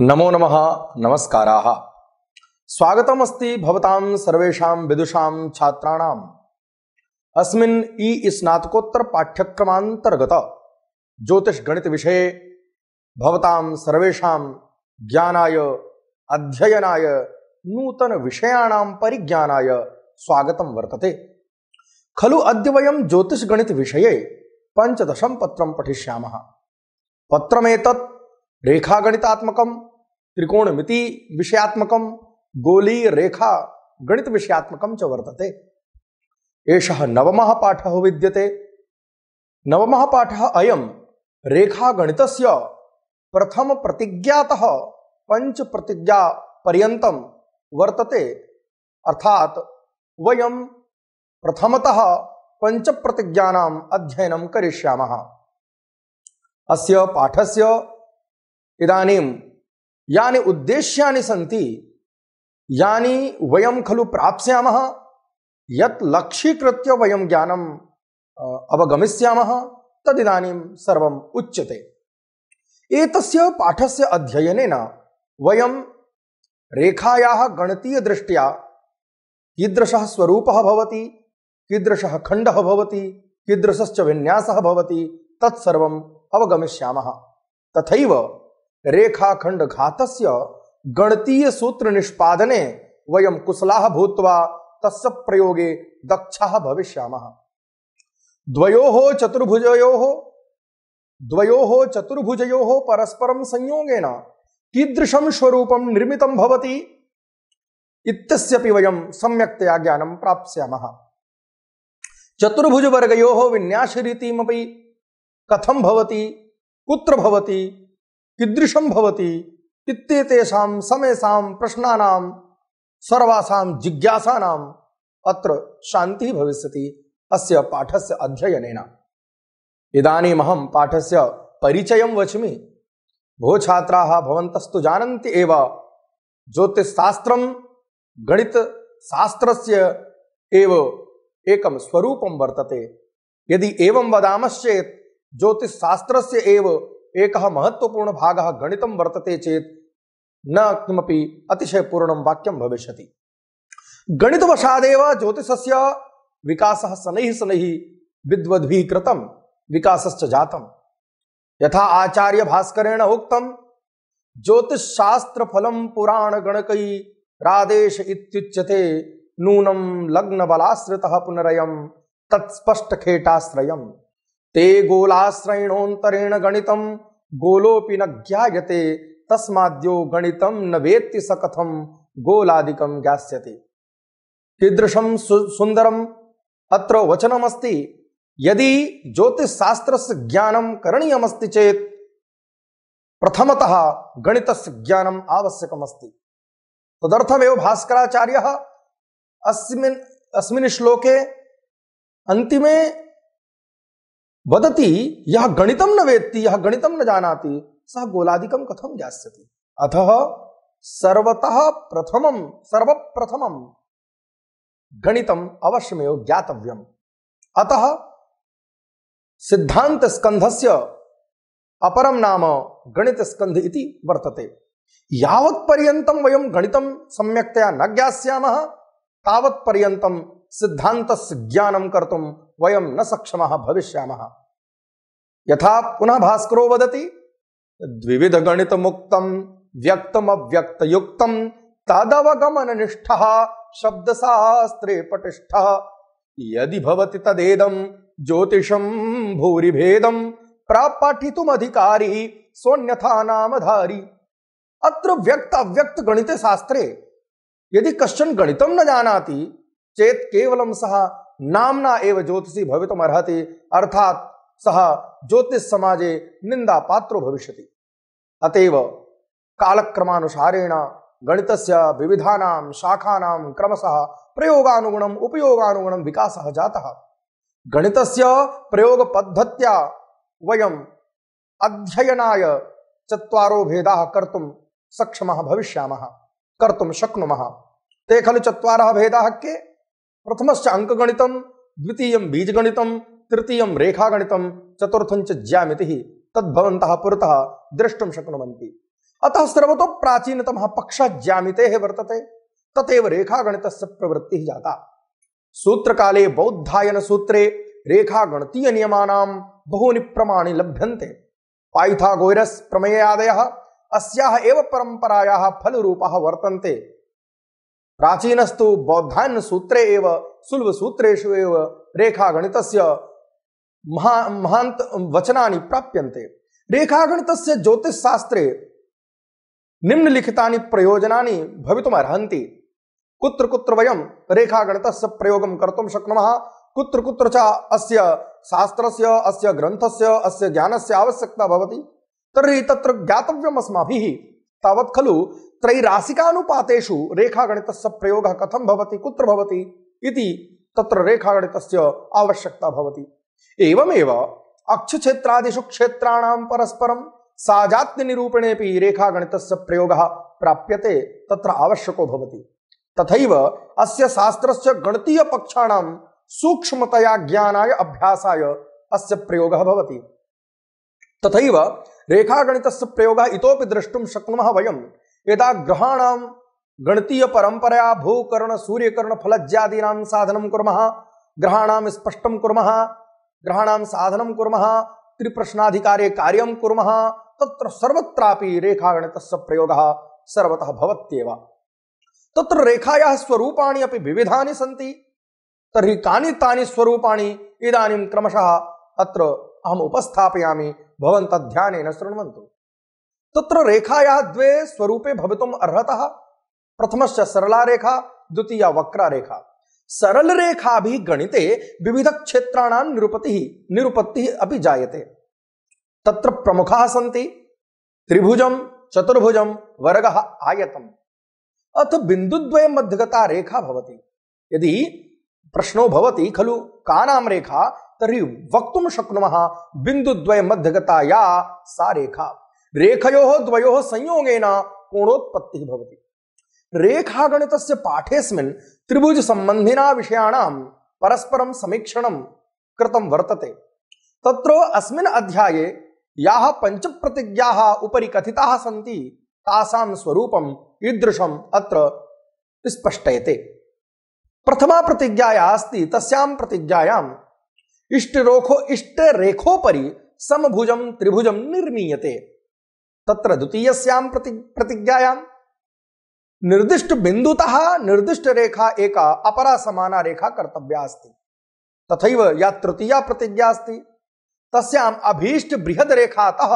नमो नम नमस्कार स्वागत भवतां विदुषा विदुषां अस्नातकोत्तर अस्मिन् ई स्नातकोत्तरपाठ्यक्रमान्तर्गत ज्योतिषगणितविषये भवतां सर्वेषां ज्ञानाय अध्ययनाय विषयाण परिज्ञानाय स्वागत वर्तते खलु अद्य गणित ज्योतिषगणितविषये पञ्चदशं पत्रं पठिष्यामः पत्रमेतत् रेखागणितात्मकम त्रिकोणमिति विषयात्मकम गोली रेखा गणित विषयात्मकम च वर्तते एषः नवमः पाठः विद्यते नवमः पाठः अयं रेखागणितस्य प्रथम प्रतिज्ञातः पंच प्रतिज्ञा पर्यन्तं वर्तते अर्थात वयं प्रथमतः पंच प्रतिज्ञानाम् अध्ययनं करिष्यामः अस्य पाठस्य इदानीं यानि उद्देश्यानि सन्ति यानि वयं खलु प्राप्स्यामः यत् लक्ष्यीकृत्य वयं ज्ञानम् अवगमिष्यामः तदिदानीं सर्वम् उच्यते एतस्य पाठस्य अध्ययनेन वयं रेखायाः गणितीयदृष्ट्या कीदृशः स्वरूपः भवति कीदृशः खण्डः भवति कीदृशश्च विन्यासः भवति तत्सर्वम् अवगमिष्यामः तथैव रेखाखंड घातस्य गणतीय सूत्र निष्पादने वयम कुशला भूतवा तस् प्रयोगे दक्षा भविष्याम द्वयो चतुर्भुजयो द्वयो चतुर्भुजयो परस्परम संयोगेन कीदृशम स्वरूपम निर्मित भवति इत्यस्यपि वयम सम्यक्तया ज्ञानम प्राप्स्यामः चतुर्भुज वर्गयोः विन्यास रीतिमपि कथम भवति कुत्र भवति कीदृशम भवती इतने तेषाम समेसाम प्रश्नानाम सर्वासाम जिज्ञासानाम अत्र शांति भविष्य अस्य पाठस्य अध्ययन इदानीम अहम पाठस्य परिचय वच्मि भो छात्रास्तु भवन्तस्तु जानन्ति एव ज्योतिषशास्त्रं गणितशास्त्रस्य एव एकं स्वरूपं वर्तते यदि एवं वदामश्चेत् ज्योतिषशास्त्रस्य एव एक महत्वपूर्ण भाग गणित वर्तते चेत न किमपि अतिशयपूर्णं वाक्यं भविष्यति गणितवशादेव ज्योतिषस्य विकासः शनैः शनैः शन कृतं विकासश्च जातं यथा आचार्यभास्करेण उक्तं पुराण गणक रादेश नूनम लग्न बलाश्रिता पुनरय तत्स्पष्टखेटाश्रय ते गोलाश्रयणोन्तरेण गणित गोलोपि न ज्ञाते तस्माद्यो गणित न वेत्ति स कथम गोलादीक ज्ञाते कीदृशम सुंदरम अत्र वचनमस्ति यदि ज्योतिष शास्त्र से करणीयमस्ति चेत प्रथमतः गणित ज्ञानम तदर्थम तो भास्कराचार्य अस्मिन् अस्मिन् श्लोके अंतिमे वदति यह गणितम न वेत्ति यह गणितम न जानाति सह गोलादिकम कथम ज्ञास्यति अतः सर्वतः प्रथमम सर्वप्रथमम गणितम अवश्यमेव ज्ञातव्यम अतः सिद्धांत स्कंधस्य अपरम नाम गणित स्कंध इति वर्तते यावत् पर्यन्तं वयम गणितं सम्यक्तया न ज्ञास्यामः तावत् पर्यन्तं सिद्धान्तस्य ज्ञानं कर्तुं वयम न सक्षम भविष्या यथा पुनः भास्करो वदति द्विविध गणित मुक्त व्यक्तम अव्यक्त युक्त तदवगमन निष्ठ शब्द शास्त्रे पटिष्ठ यदि भवति तदेदम ज्योतिषम भूरि भेदम प्रापाठितुम अधिकारी सोन्यथा धारी अत्र व्यक्त अव्यक्त गणित शास्त्रे यदि कश्चन गणितम न जानाति चेत केवलम सह नामना एवं ज्योतिषी भवित अर्ति अर्थात सह ज्योतिष समाजे निंदा पात्रो भविष्य अतएव कालक्रमानुसारेण गणित विविधा शाखा क्रमश प्रयोगागुण उपयोगागुण विकास जाता गणित प्रयोग पद्धत वयम अध्ययनाय चतरो भेदा कर्तुम सक्षम भविष्या कर्तुम शक्नुमः ते खलु चतरः भेदाः के प्रथमश्च अंकगणितम द्वितीयं बीजगणितम तृतीय रेखागणितम चतुर्थं च ज्यामितिः तद्भवन्तः पुरतः शक्नुवन्ति अतः सर्वतो प्राचीनतमः पक्षः ज्यामितेः वर्तते तथैव रेखागणितस्य प्रवृत्ति जाता सूत्रे बौद्धायनसूत्रे रेखागणतीयनियमानां बहूनि प्रमाणि लभ्यन्ते पाइथागोरस् प्रमेयादय अस्याः एव फल रूप वर्तन्ते प्राचीनस्तु बौद्धान्न सूत्रे एव सुलभ सूत्रेषु एव गणित महा वचना महान्त रेखा गणित ज्योतिष शास्त्रे निम्नलिखिता प्रयोजना भवितुमर्हन्ति कुत्र कुत्र वयं रेखागणितस्य प्रयोगं कर्तुं शक्नुमः कुत्र कुत्र च अस्य शास्त्रस्य अस्य ग्रंथस्य अस्य ज्ञानस्य आवश्यकता भवति तर्हि तत्र ज्ञातव्यम् अस्माभिः तावत् खलु त्रैरासिकानुपातेषु रेखागणितस्य प्रयोगः कथं भवति कुत्र भवति इति तत्र रेखागणितस्य आवश्यकता भवति एवमेव अक्षक्षेत्रादिषु क्षेत्राणां परस्परं साजात्यनिरूपणेऽपि रेखागणितस्य प्रयोगः प्राप्यते तत्र आवश्यको भवति तथैव अस्य शास्त्रस्य गणतीयपक्षाणां सूक्ष्मतया ज्ञानाय अभ्यासाय अस्य प्रयोगः भवति तथैव रेखागणितस्य प्रयोगः इतोपि द्रष्टुं शक्नुमः वयं यदा ग्रहाणाम गणतीय परंपरा भूकर्ण सूर्यकर्ण फलज्यादीना साधन कूम ग्रहाणाम स्पष्ट कुर्म ग्रहाणाम साधन कुर्म त्रिप्रश्नाधिकारे कार्यम कुर्म तत्र सर्वत्रापि रेखागणितस्य प्रयोगः सर्वतः भवत्येव तत्र रेखायाः स्वरूपाणि अपि विविधानि सन्ति तर्हि कानि तानि स्वरूपाणि इदानीं क्रमशः अत्र अहम् उपस्थापयामि भवन्तः ध्यानेन शृण्वन्तु तत्र रेखाया द्वे स्वरूपे भवितुम अर्हतः प्रथमश्च सरला रेखा द्वितीय वक्रा रेखा सरल रेखा भी गणिते विविध क्षेत्राणाम निरुपति निरुपत्ति अभी जायते तत्र प्रमुखा सन्ति त्रिभुजम चतुर्भुजम वर्ग आयतम अथ बिंदुद्वय मध्यगता रेखा भवति यदि प्रश्नो भवति खलु का नाम रेखा तरी वक्त शक्नुमः बिंदुद्वय मध्यगता या सा रेखा रेखयो द्वयो संयोगे न कोणोत्पत्ति भवति रेखागणितस्य पाठेस्मिन् त्रिभुज संबंधिना विषयाणां परस्परं समीक्षणं कृतं वर्तते तत्र अस्मिन् अध्याये याः पञ्चप्रतिज्ञाः उपरि कथिताः सन्ति तासां स्वरूपम् ईदृशम् अत्र स्पष्टयते प्रथमा प्रतिज्ञाया अस्ति तस्यां प्रतिज्ञायाम् इष्टरोखो इष्टरेखोपरि समभुजं त्रिभुजं निर्मीयते तत्र द्वितीयस्याम प्रति प्रतिज्ञायाम निर्दिष्ट बिंदुतः निर्दिष्ट रेखा एका अपरा समाना रेखा कर्तव्या अस्ति तथैव या तृतीया प्रतिज्ञा अस्ति तस्याम अभीष्ट बृहद रेखातः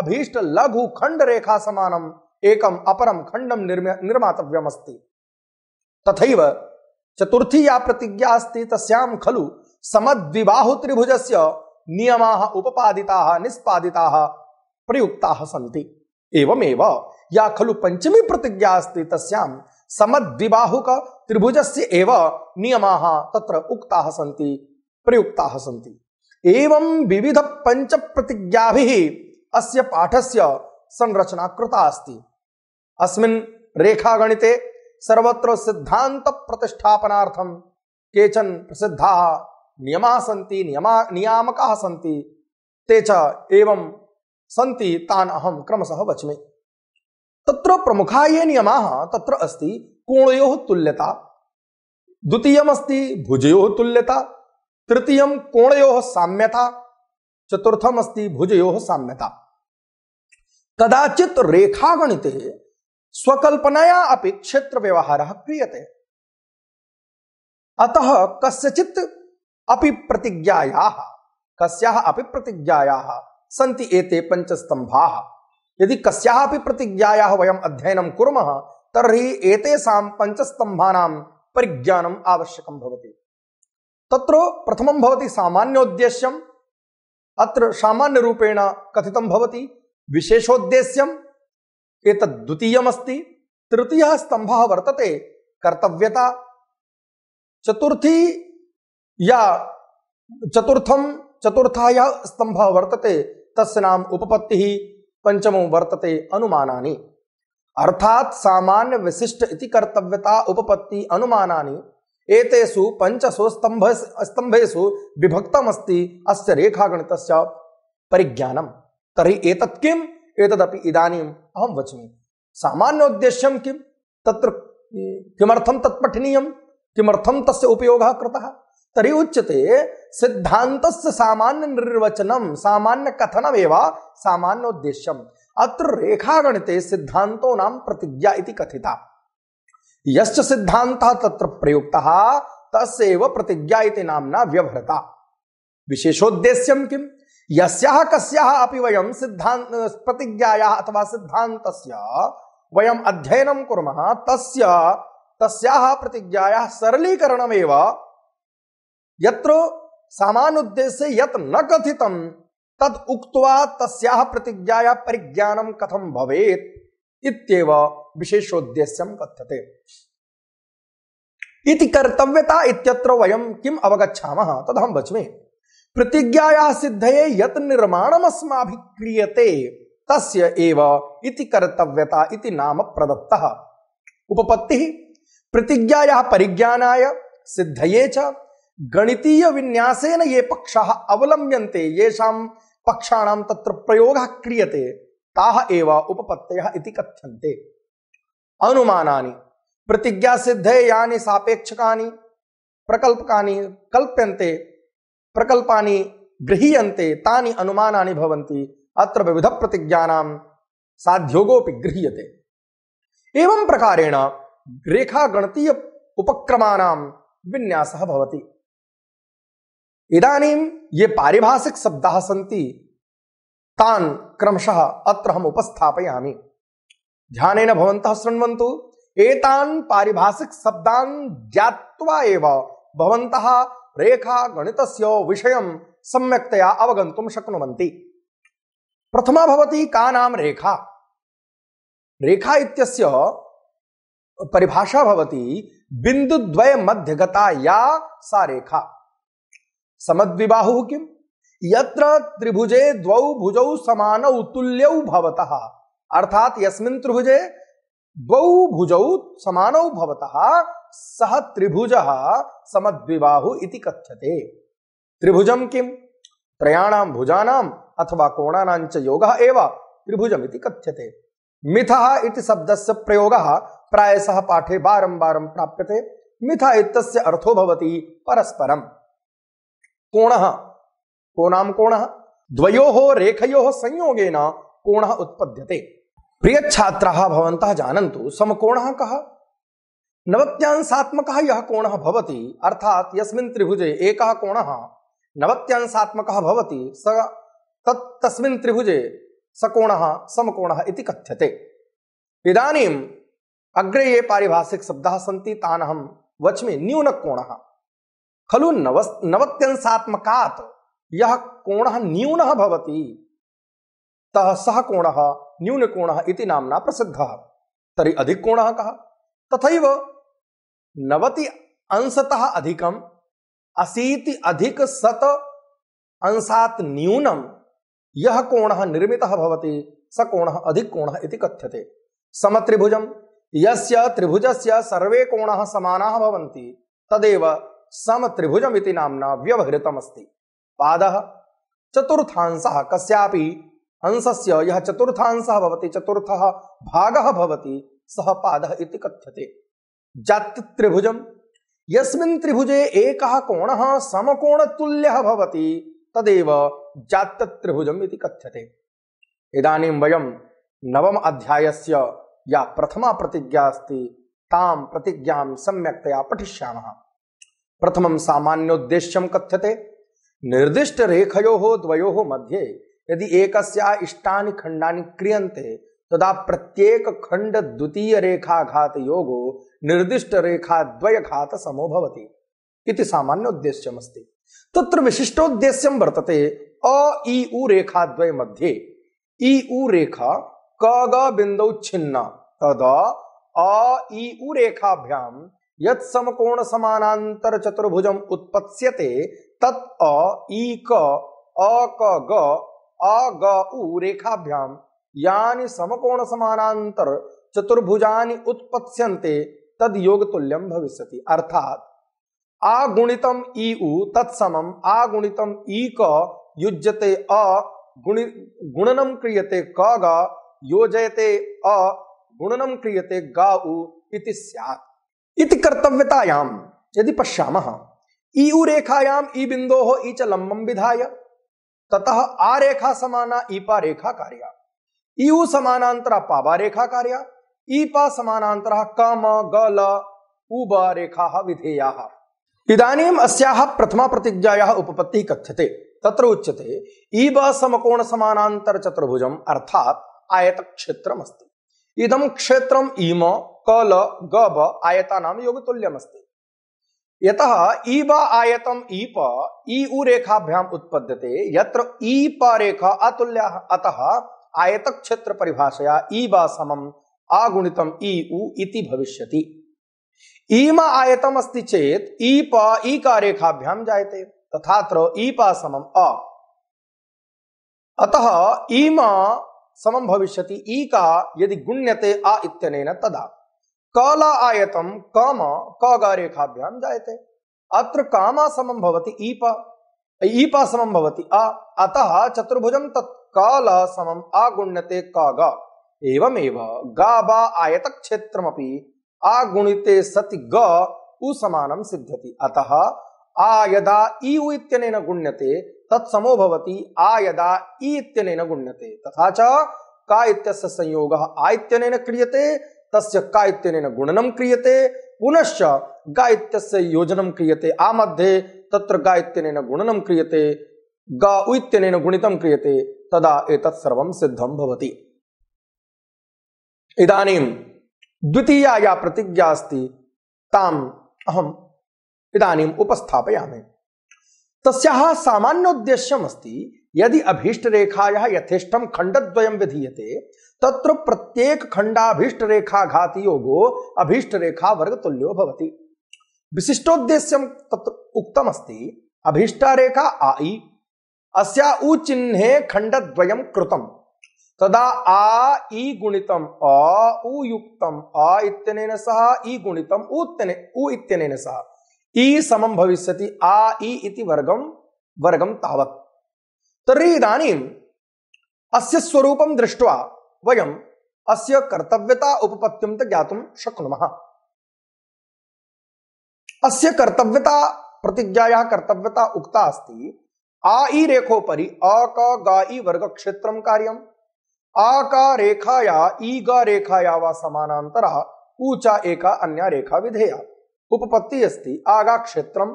अभीष्ट लघु खंड रेखा समानम एकम अपरम खंडम निर्मातव्यम अस्ति तथैव चतुर्थी या प्रतिज्ञा अस्ति तस्याम खलु समद्विबाहु त्रिभुजस्य नियमाः उपपादिताः निष्पादिताः प्रयुक्ता सी एवमेव या खलु पंचमी प्रतिज्ञा अस्त तस्याम समद्विबाहुक त्रिभुज से त्र तत्र सी प्रयुक्ता सी एवं विविध पंच प्रतिज्ञा अस्य पाठस्य संरचना कृता अस्त अस्खागणिते सर्वत्र सिद्धांत प्रतिष्ठापनाथ केचन प्रसिद्धा नियमा सी नियमा नियामकाः ते एवं संति तान अहम क्रमशः वच्मि तत्र प्रमुखा ये नियमाः तत्र अस्ति कोणयोः तुल्यता अस्ति भुजयोः तुल्यता तृतीयं कोणयोः साम्यता अस्ति भुजयोः साम्यता कदाचित् रेखागणिते स्वकल्पनया अपि क्षेत्रव्यवहारः क्रियते अतः कस्यचित् अपि प्रतिज्ञायाः कस्याः अपि प्रतिज्ञायाः सन्ति एते पञ्चस्तम्भाः यदि कस्यापि प्रतिज्ञायाः वयम् अध्ययनं कुर्मः तर्हि एतेषां पञ्चस्तम्भानां परिज्ञानम् आवश्यकं भवति तत्र प्रथमं भवति सामान्योद्देश्यम् अत्र सामान्यरूपेण कथितं भवति विशेषोद्देश्यम् एतद् द्वितीयमस्ति तृतीयः स्तम्भः वर्तते कर्तव्यता चतुर्थी या चतुर्थं चतुर्थः यः स्तम्भः वर्तते तस्नाम उपपत्ति ही पंचमो वर्तते अनुमानानि अर्थात सामान्य विशिष्ट इति कर्तव्यता उपपत्ति अनुमानानि एतेषु पंचसु स्तंभ स्तंभेषु विभक्तमस्ति अस्य रेखागणितस्य परिज्ञानम तर्हि एतत् किम् एतदपि इदानीम् अहं वच्मि सामान्य उद्देश्यं किं तत्र किमर्थं तत् पठनीयं किमर्थं तस्य उपयोगः कृतः तरी उच्चते सिद्धांत सामान्य निर्वचनम सामान्य कथनम एवं सामान्य उद्देश्यम अत्र रेखा गणिते सिद्धांतो नाम प्रतिज्ञा इति कथिता यश्च सिद्धांत तत्र प्रयुक्त तस्व प्रतिज्ञा इति नामना व्यवहृता विशेषोद्देश्यम किम यस्याः कस्याः अपि प्रतिज्ञायाः अथवा सिद्धांत वयम् अध्ययनं कुर्मः तस्य तस्याः प्रतिज्ञायाः सरलीकरणमेव यत्र सामान उद्देश्य यत न कथितम तद उक्तवा तस्या प्रतिज्ञाया परिज्ञानम कथम भवेत इत्येव विशेषोद्देश्य कथ्यते इति कर्तव्यता इत्यत्र वयम किम अवगछामः तद हम बचवे प्रतिज्ञाया सिद्धये यत निर्माणम अस्माभि क्रियते तस्य एव इति कर्तव्यता इति नाम प्रदत्तः उपपत्ति प्रतिज्ञाया परिज्ञानाय सिद्धये च गणितीय विन्यासेन ये पक्षाः अवलम्ब्यन्ते येषां पक्षाणां तत्र प्रयोगः क्रियते ताः एव उपपत्तयः इति कथ्यन्ते अनुमानानि प्रतिज्ञासिद्धे यानि सापेक्षकानि प्रकल्पकानि कल्प्यन्ते प्रकल्पानि गृह्यन्ते तानि अनुमानानि भवन्ति अत्र विविधप्रतिज्ञानां साध्योगोऽपि गृह्यते एवं प्रकारेण रेखागणतीय उपक्रमाणां विन्यासः भवति इदानीं ये पारिभाषिक शब्द सन्ति तान क्रमशः अत्र हम उपस्थापयामि ध्यानेन भवन्तः शृण्वन्तु एतान् पारिभाषिक शब्दान् ज्ञात्वा एव भवन्तः रेखा गणितस्य विषयं सम्यक्तया अवगन्तुं शक्नुवन्ति प्रथमा भवति का नाम रेखा रेखा इत्यस्य परिभाषा भवति बिन्दुद्वय मध्यगता या सा रेखा समद किम यत्र त्रिभुजे द्वौ भुजौ समान तुल्यौ भवतः अर्थात यस्मिन त्रिभुजे द्वौ भुजौ समान भवतः सह त्रिभुज समद्विबाहु इति कथ्यते त्रिभुजं किम त्रयाणाम भुजानाम अथवा कोणानां च योगः एव त्रिभुजम् इति कथ्यते मिथः इति शब्दस्य प्रयोगः प्रायशः पाठे बारं बारं प्राप्यते मिथ इत्यस्य अर्थो भवति परस्परम् कोण कोणाम कोण द्वयो रेखयो संयोगे न कोण उत्पद्य प्रिय छात्र भवन्तः समकोण समकोणः नवत्यांशात्मक यह कोण कोणः भवति अर्थात् यस्मिन् त्रिभुजे एक कोण नवत्यांशात्मक भवति स तत् तस्मिन् त्रिभुजे सकोणः समकोण इति कथ्यते इदानीम अग्रे ये पारिभाषिक पारिभाषिकशब्दाः सन्ति तान् अहं वच्मि न्यूनकोणः खलु नवस नवत्यंशात्मकात् यः कोणः न्यूनः भवति सह कोण न्यून कोण इति नाम्ना प्रसिद्धः तर्हि कोण कः तथैव नवति अंशतः अधिकम् अशीति अधिक शत अंशात् न्यूनं यः कोणः निर्मितः भवति स कोणः अधिककोणः इति कथ्यते समत्रिभुजं यस्य त्रिभुजस्य सर्वे कोणः समानाः भवन्ति तदेव सम नाम्ना व्यवहृतमस्ति पादः चतुर्थांशः कस्यापि हंसस्य यः चतुर्थांशः भवति चतुर्थः भागः भवति सः पादः इति कथ्यते जातित्रिभुजं यस्मिन् त्रिभुजे एकः कोणः समकोणतुल्यः भवति तदेव जात्यत्रिभुजम् इति कथ्यते इदानीं वयं नवम अध्यायस्य या प्रथमा प्रतिज्ञा अस्ति तां प्रतिज्ञां सम्यक्तया पठिष्यामः प्रथमं सामान्योद्देश्यं कथ्यते निर्दिष्टरेखयोः द्वयोः मध्ये यदि एक इष्टा खंडा क्रियन्ते तदा प्रत्येक खंड द्वितीय रेखा निर्दिष्ट प्रत्येकखण्डद्वितीयरेखाघातयोगो समो भवति इति सामान्योद्देश्यमस्ति तत्र विशिष्टोद्देश्यं वर्तते अ इ उ रेखाद्वय मध्ये इ उ रेखा क ग बिन्दौ छिन्न तद अ इ उ रेखाभ्यां यत समकोण समानांतर चतुर्भुजम उत्पत्स्यते तत् अ ई क अ क ग अ ग उ रेखाभ्याम यानी समकोण समानांतर चतुर्भुजानि उत्पत्स्यन्ते तद योग तुल्यम भविष्यति अर्थात आगुणितम ई उ तत्समम आगुणितम ई क युज्यते अ गुणनम क्रियते क ग योजयते अ गुणनम क्रियते गा उ इति स्यात् इति कर्तव्यतायाम यदि पश्याम ऊ रेखायाम ई बिंदो हो ई च लंबम विधाय ततः आ रेखा समाना ईपा रेखा कार्या ऊ समानांतरा पावा रेखा कार्या ईपा समानांतरा कम गल उब रेखा विधेया इदानीम अस्याः प्रथमा प्रतिज्ञायाः उपपत्ति कथ्यते तत्र उच्यते ईब समकोण समानांतर चतुर्भुजम अर्थात आयत क्षेत्रम अस्ति इदम क्षेत्रम ईम कल गब आयतानाम योगतुल्यमस्ति यतः ईब आयतम ईप ईउ रेखाभ्याम उत्पद्यते यत्र ईप रेखा अतुल्य अतः आयत क्षेत्र परिभाषया ईब समम आगुणितम ईउ इति भविष्यति ईम आयतम अस्ति चेत ईप ईका रेखाभ्याम जायते तथात्र ईपा समम अ अतः ईम समम भविष्यति ईका यदि गुण्यते आ इत्यनेन तदा कला आयतम काम कगारेखाभ्याम जायते अत्र काम समम भवति ईपा ईपा समम भवति आ अतः चतुर्भुजम तत् कल समम आगुण्यते कागा एवमेव गा बा आयत क्षेत्र आगुणिते सति ग उ समानम सिद्धति अतः आ यदा ईउ इत्यनेन गुण्यते तत्समो भवति आ यदा इ इत्यनेन गुण्यते तथा च का इत्यस्य संयोगः आ इत्यनेन क्रियते तस्य कायित्यनेन गुणनम क्रियते पुनश्च गायित्यस्य योजनम क्रियते आमध्ये तत्र गायित्यनेन गुणनम क्रियते ग उत्यनेन गुणितं क्रियते तदा एतत् सर्वं सिद्धं भवति इदानीं द्वितीया या प्रतिज्ञा अस्ति ताम् अहम् इदानीम् उपस्थापयामि तस्याः सामान्योद्देश्यम् अस्ति यदि अभीष्टरेखायाः यथेष्टं खण्डद्वयं विधीयते तत्र प्रत्येक खंडाभीष्ट रेखा घाती योगो अभीष्ट रेखा वर्ग तुल्यो भवती विशिष्टोद्देश्य तत्र उक्तम अस्ति अभीष्ट रेखा आई अस्या उ खंड खंडद्वयम् कृतम् तदा आ ई गुणितम अ उ युक्तम अ इत्यनेन सह ई गुणितम उत्यने उ इत्यनेन सह ई समं भविष्यति आ ई इति वर्गम वर्गम तावत् तर्हि इदानीम् अस्य स्वरूपं दृष्ट्वा वयम अस्य कर्तव्यता उपपत्तिम तक ज्ञात शक्नुमः अस्य कर्तव्यता प्रतिज्ञायाः कर्तव्यता उक्ता अस्ति आ ई रेखोपरि अ क ग इ वर्गक्षेत्रं आ का रेखाया ई ग रेखाया वा समानान्तरः उ च अन्या रेखा विधेया उपपत्ति अस्ति क्षेत्र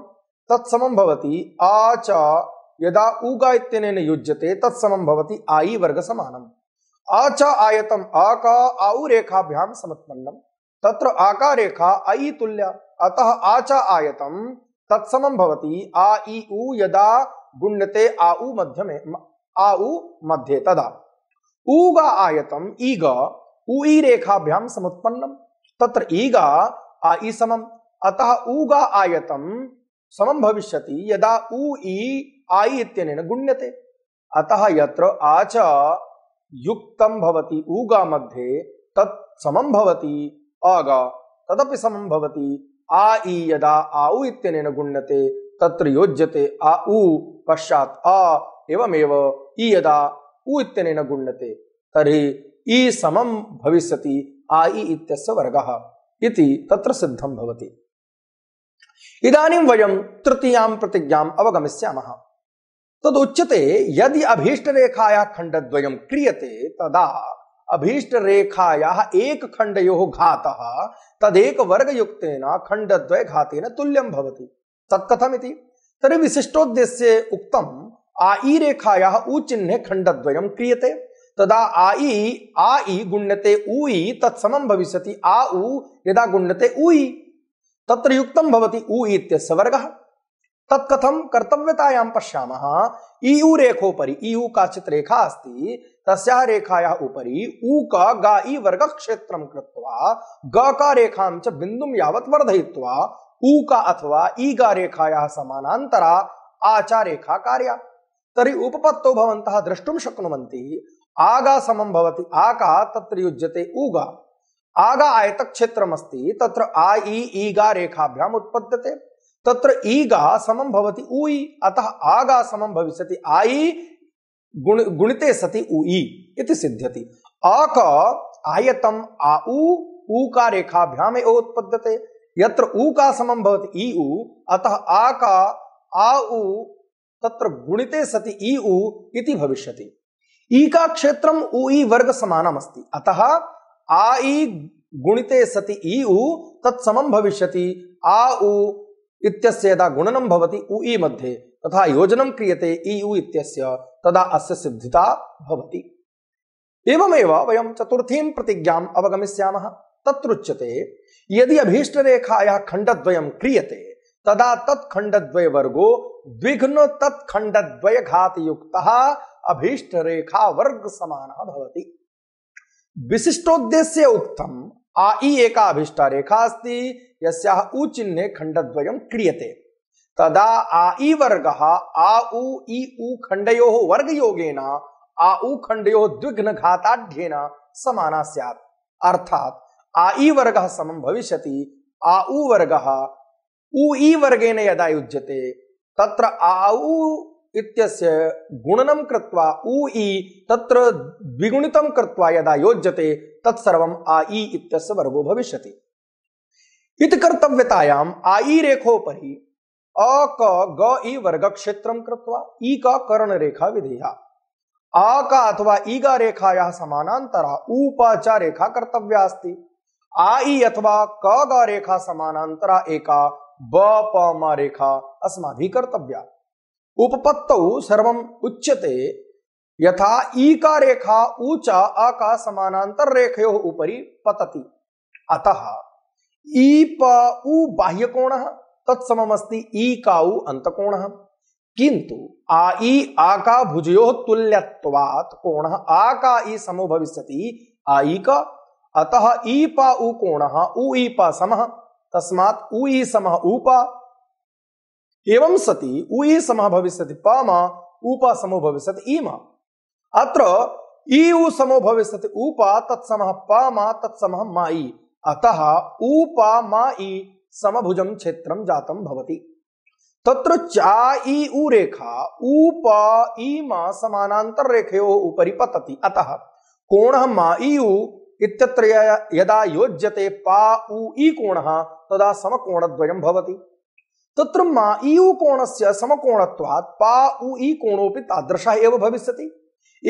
तत्सम भवति आ च यदा उगा इतने युज्यते तत्सम भवती आई वर्ग समानम् अच आयतम का आऊ रेखा भ्याम समत्पन्नम तत्र आका रेखा आई तुल्य अतः आच आयतम तत्समम भवती आ ई ऊ यदा गुण्यते आउ मध्य में आउ मध्य तदा ऊ गा आयतम ई ईग ऊई रेखाभ्याम समुत्पन्नम तत्र ई ईगा आई समम अतः ऊ गा आयतम समम भविष्य यदा ऊ ई आई इत्यनेन गुण्यते अतः यत्र आच युक्तम भवति ऊगा मध्ये तत् समम भवति आगा तदपि समम भवति आ ई यदा आउ इत्यनेन गुण्यते तत्र योज्यते आ उ पश्चात् आ एवमेव ई यदा उ इत्यनेन गुण्यते तर्हि ई समम भविष्यति आ ई इत्यस्य वर्गः इति तत्र सिद्धं भवति इदानीं वयं तृतीयां प्रतिज्ञाम् अवगमिष्यामः उच्यते यदि अभीष्ट रेखाया खंड द्वयम क्रियते तदा अभीष्ट रेखाया एक यो घात तदेक वर्ग युक्त खंड द्वय घातेन तुल्यम भवती तत्कथम तर्हि विशिष्टोद्देश्ये उक्तम आई रेखाया उचिन्ह खंड द्वयम क्रियते तदा आई आई गुण्यते ऊई तत्सम भविष्य आ उ यदा गुण्यते ऊई तत्र युक्तं भवति ऊ इत्यस्य वर्गः तत्कथम कर्तव्यतायाम पश्यामः ईयू रेखोपरि ईयू का काचित् रेखा अस्ति तस्या रेखाया उपरि ऊ क ग वर्ग वर्गक्षेत्रं कृत्वा ग का रेखां च बिन्दुं यावत् वर्धयित्वा ऊ का अथवा ई का रेखाया समानान्तरा आचा रेखा कार्या तरी उपपत्तो भवन्तः द्रष्टुं शक्नुवन्ति आगा समं भवति आका तत्र युज्यते उगा आगा आयतक क्षेत्रमस्ति तत्र आ ई ईगा रेखाभ्याम उत्पद्यते तत्र ईगा समम भवति उई अतः आगा समम भविष्य आई गुण गुणिते सति उई इति सिद्ध्यति अक आयतम आ ऊ का रेखाभ्याम एव उत्पद्यते यत्र ऊ का समम भवति ई उ अतः आ का आ उ तत्र गुणिते सति ई उ इति भविष्यति ई का क्षेत्रम उ ई वर्ग समानमस्ति अतः आ ई गुणिते सति ई उ तत्समम भविष्यति आ उ इत्यस्य यदा गुणनं भवति उ ई मध्ये तथा योजनम क्रियते ई उ इत्यस्य तदा अस्य सिद्धिता भवति एवमेव वयं चतुर्थीं प्रतिज्ञाम् अवगमिष्यामः तत्रुच्यते यदि अभीष्ट रेखाया खण्डद्वयं क्रियते तदा वर्गो द्विघ्न घात युक्तः अभीष्ट रेखा वर्ग समानः भवति विशिष्टोद्देश्य उक्तं आई एका अभिष्टा रेखा अस्ति यस्याः उ चिह्ने खण्डद्वयं क्रियते तदा आई वर्गः आ उ ई उ खण्डयोः वर्गयोगेन आ उ खण्डयोः द्विघ्नघाताढ्येन समाना स्यात् अर्थात् आई वर्गः समं भविष्यति आ उ वर्गः उ ई वर्गेण यदा युज्यते तत्र आ उ इत्यस्य गुणनम कृत्वा उ ई तत्र द्विगुणितम कृत्वा यदा योज्यते तत्सर्वम् आ ई इत्यस्य वर्गो भविष्यति इत कर्तव्यतायाम आ इ रेखोपरि अ क ग ई वर्ग क्षेत्र कृत्वा ई का रेखा विधेया आ का अथवा ई का रेखा समानान्तरा समानांतरा च रेखा कर्तव्या अस्ति आ इ अथवा क ग रेखा समानांतरा एका ब प म रेखा अस्माभिः कर्तव्या उपपत्त सर्व उच्यते यथा का रेखा ऊंचा का समानांतर रेखयो उपरी पतती अतः ईप उ का उ अंत कोण किंतु आई आका भुजयो तुल्यवात कोण आका ई समो भविष्य आई का अतः ई पा उ कोण उ ई पा सम तस्मात् उ ई समः ऊपा एवं सति ऊई समा भविष्यति पमा ऊपा समो भविष्यति ईमा अत्र ई ऊ समो भविष्यति ऊपा तत्समः पमा तत्समः माई अतः ऊपा मई समभुजं क्षेत्र जातम भवति तत्र चा ई ऊ रेखा ऊप ईमा समानांतर रेखयो उपरि पतति अतः कोण मई ईयु इत्यत्र यदा योज्यते पा उ ई कोण तदा समकोणद्वयं भवति तत्र मा इयु कोणस्य समकोणत्वात् पा उ इ कोणोऽपि तादृशः एव भविष्यति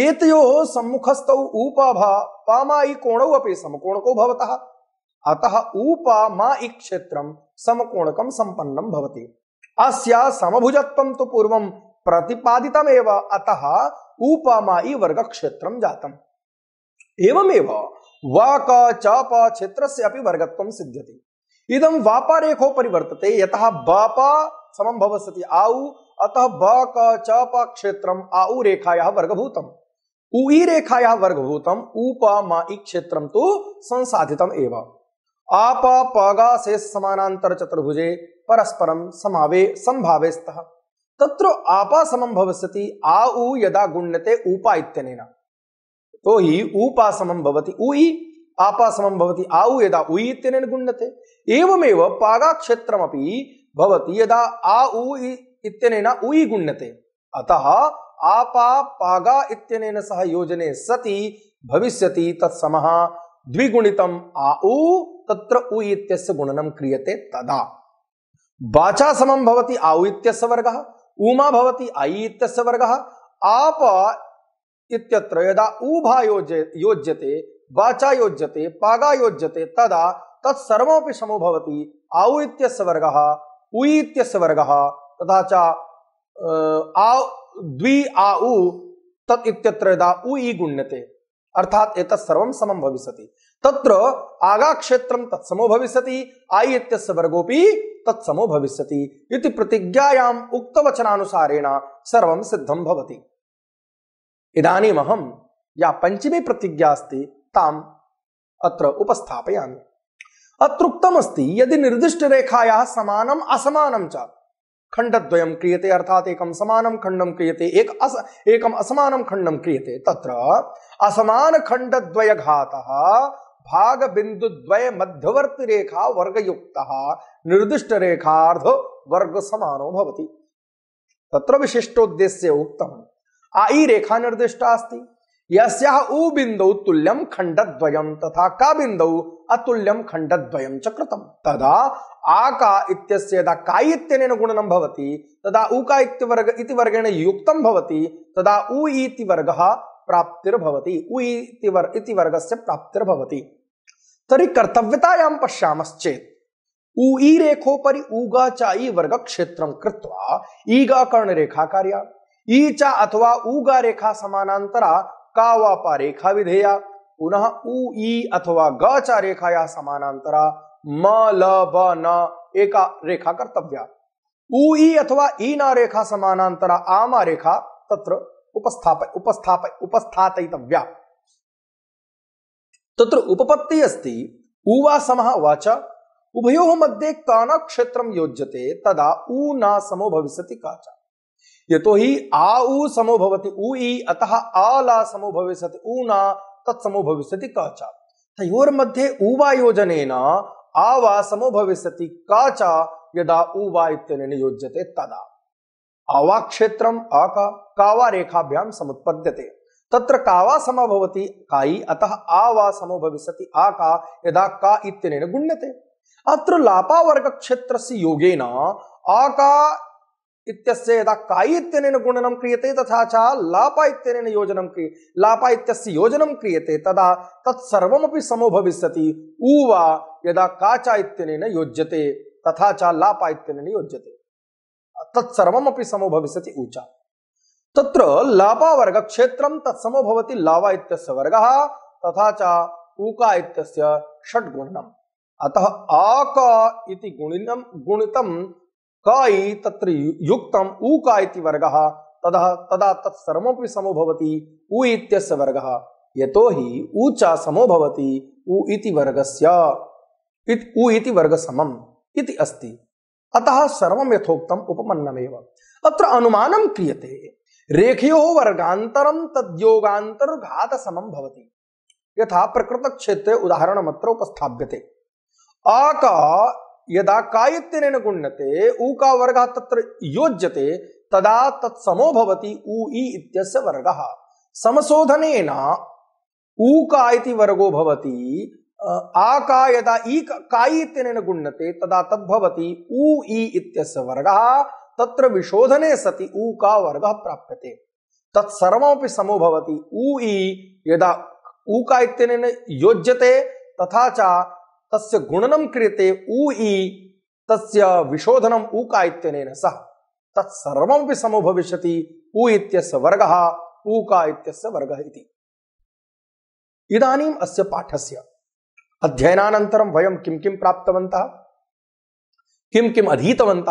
एतयोः सम्मुखस्थौ ऊपाभा पामा इ कोणौ अपि समकोणको भवतः अतः ऊपा मा इ क्षेत्रं समकोणकं सम्पन्नं भवति अस्य समभुजत्वं तु पूर्वं प्रतिपादितमेव अतः ऊपमा इ वर्गक्षेत्रं जातम् एवमेव वाक चाप च प क्षेत्रस्य अपि वर्गत्वं सिद्ध्यति इदम वापा रेखो परिवर्तते यथा बापा समम भवस्ति आउ अतः ब क च प क्षेत्रम आउ रेखाया वर्गभूतम उई रेखाया वर्गभूतम उप इ क्षेत्रम तो संसाधितम एव आप पगा से समानांतर चतुर्भुजे परस्परम समावे संभावे तत्र आपा समम भवस्यति आ उ यदा गुण्यते उपा इत्यनेन तो ही उपा समम भवति उई आपासमं भवति आउ यदा उयि इत्यनेन गुण्यते एवमेव पागाक्षेत्रमपि भवति यदा आ उ इत्यनेन उयि गुण्यते अतः आपा पागा इत्यनेन सह योजने सति भविष्यति तत्समः द्विगुणितम् आ उ तत्र उ इत्यस्य गुणनं क्रियते तदा वाचा समं भवति आउ इत्यस्य वर्गः उमा भवति ऐ इत्यस्य वर्गः आप इत्यत्र यदा ऊभा योज्य योज्यते वाचा योज्यते पागा योज्यते तदा तत्सर्वमपि समो भवति आउ इत्यस्य वर्गः उयि इत्यस्य वर्गः तथा च आ द्वि आ उ तत् इत्यत्र यदा उ इ गुण्यते अर्थात् एतत् सर्वं समं भविष्यति तत्र आगाक्षेत्रं तत्समो भविष्यति आयि इत्यस्य वर्गोऽपि तत्समो भविष्यति इति प्रतिज्ञायाम् उक्तवचनानुसारेण सर्वं सिद्धं भवति इदानीमहं या पञ्चमी प्रतिज्ञा अस्ति ताम अत्र उपस्थापयामि अत्रुक्तमस्ति यदि निर्दिष्ट निर्दिष्टरेखायाः समानम असमानम च खण्डद्वयं क्रियते अर्थात एकम समानम खंडम क्रियते एक अस एकम असमानम खंडम क्रियते तत्र असमान द्वय भाग बिंदु रेखा असमानखण्डद्वयघातः भागबिन्दुद्वय मध्यवर्तिरेखा वर्गयुक्तः वर्ग समानो भवति तत्र विशिष्टोद्देश्य उक्तम आई रेखा निर्दिष्टा अस्ति यस्या उ बिंदु तुल्यम खंडद्वयम तथा का बिंदौ अतुल्यम खंडद्वयम च कृतम तदा आका इत्यस्य यदा कायि इत्यनेन गुणनं भवति तदा उका इति वर्ग इति वर्गेण युक्तं भवति तदा उ इति वर्गः प्राप्तिर्भवति उ इति वर्ग इति वर्गस्य प्राप्तिर्भवति तर्हि कर्तव्यतायां पश्यामश्चेत् उ ई रेखोपरि ऊगा च ई वर्गक्षेत्रं कृत्वा ईगा कर्णरेखा कार्या ई च अथवा ऊगा रेखा समानान्तरा का पा रेखा विधेया पुनः ई अथवा ग च रेखा या समानांतरा म ल ब न एका रेखा कर्तव्या उ ई अथवा ई न रेखा समानांतरा आमा रेखा तत्र उपस्थाप उपस्थाप उपस्थातव्या तत्र उपपत्ति अस्ति सम वाच उभयो मध्ये कान कानक्षेत्रं योज्यते तदा ऊ न समो भविष्यति काचा यतो ही आ उ समो भवति उ इ अतः आला समो भविष्यति ऊना तत्समो भविष्यति काचा तयोर मध्ये ऊवा योजनेन आवा समो भविष्यति च यदा ऊवा इत्यनेन योज्यते तदा आवा क्षेत्रम आका कावा रेखाभ्याम समुत्पद्यते तत्र कावा समा भवति काई अतः आवा समो भविष्यति आका यदा का इत्यनेन गुण्यते अत्र लापावर्ग क्षेत्रस्य योगेन आका इत्यस्य यदा कायि इत्यनेन गुणनं क्रियते तथा च लापा इत्यनेन योजनं क्रिय लापा इत्यस्य योजनं क्रियते तदा तत्सर्वमपि समो भविष्यति ऊ वा यदा काचा इत्यनेन योज्यते तथा च लापा इत्यनेन योज्यते तत्सर्वमपि समो भविष्यति ऊचा तत्र लापावर्गक्षेत्रं तत्समो भवति लावा इत्यस्य वर्गः तथा च ऊका इत्यस्य षड्गुणनम् अतः आक इति गुणिनं गुणितं कई तत्र युक्तम उ का इति वर्ग तदा तदा तत्सर्वपि समो भवति उ इत्यस्य वर्गः यतो हि उ च समो भवति उ इति वर्गस्य इत उ इति वर्ग समम इति अस्ति अतः सर्वं यथोक्तम उपमन्नमेव अत्र अनुमानं क्रियते रेखयो वर्गान्तरं तद्योगान्तरघात समं भवति यथा प्रकृतक्षेत्रे उदाहरणमत्र उपस्थाप्यते आका ಯದಾ ಕಾಯುತ್ತಿನ ಗುಣ್ಯತೆ ಊಕಾ ವರ್ಗ ತತ್ರ ಯೋಜ್ಯತೆ ತದಾ ತತ್ಸಮೋ ಭವತಿ ಊ ಇ ಇತ್ಯಸ್ಯ ವರ್ಗ ಸಮಶೋಧನೇನ ಊಕಾ ಇತಿ ವರ್ಗೋ ಭವತಿ ಆ ಕಾಯದ ಈ ಕಾಯಿತಿನ ಗುಣ್ಯತೆ ತದಾ ತದ್ಭವತಿ ಊ ಇ ಇತ್ಯಸ್ಯ ವರ್ಗ ತತ್ರ ವಿಶೋಧನೆ ಸತಿ ಊಕಾ ವರ್ಗ ಪ್ರಾಪ್ಯತೆ ತತ್ಸರ್ವಮಪಿ ಸಮೋ ಭವತಿ ಊ ಇ ಯದಾ ಊಕಾ ಇತ್ಯನೇನ ಯೋಜ್ಯತೆ ತಥಾಚ तस्य गुणनम क्रियते ऊई तस्य विशोधनम ऊ का इत्यनेन सह तत्सर्वमपि समो भविष्यति उ इत्यस्य ऊ का इत्यस्य वर्ग इति इदानीम् अस्य पाठस्य अध्ययनानन्तरं वयम किम किम प्राप्तवंत किम किम अधीतवंत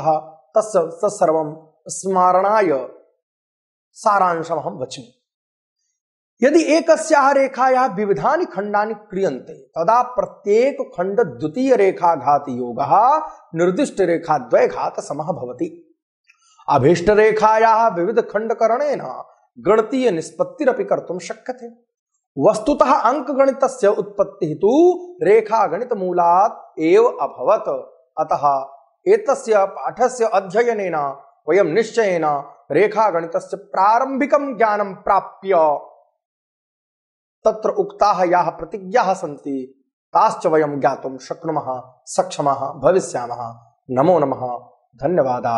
तस्य तत्सर्वं सारांशम सारांशमहं वच्मि यदि एक रेखाया विविधानि खंडानि क्रियंत तदा प्रत्येक खंड द्वितीय रेखाघात योग निर्दिष्ट रेखा द्वय घात भवति अभीष्ट रेखाया विविध खंड करण गणतीय निष्पत्तिरपि कर्तुं शक्यते वस्तुतः गणित उत्पत्ति तु रेखागणित मूलात् एव अभवत अतः से अध्ययन वयम निश्चय रेखा गणित प्रारंभिक ज्ञानं प्राप्य तत्र उक्ता या प्रतिज्ञा सी ताश्च वयम ज्ञात शक्नुम सक्षम भविष्या नमो नम धन्यवादा